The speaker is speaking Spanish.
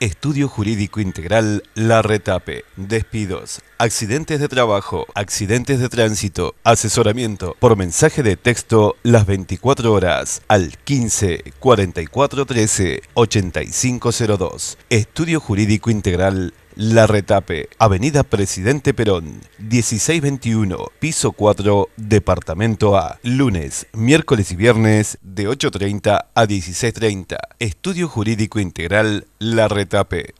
Estudio Jurídico Integral La Retape. Despidos, accidentes de trabajo, accidentes de tránsito, asesoramiento por mensaje de texto las 24 horas al 15 44 13 8502. Estudio Jurídico Integral La la Retape, Avenida Presidente Perón, 1621, piso 4, Departamento A. Lunes, miércoles y viernes de 8.30 a 16.30. Estudio Jurídico Integral La Retape.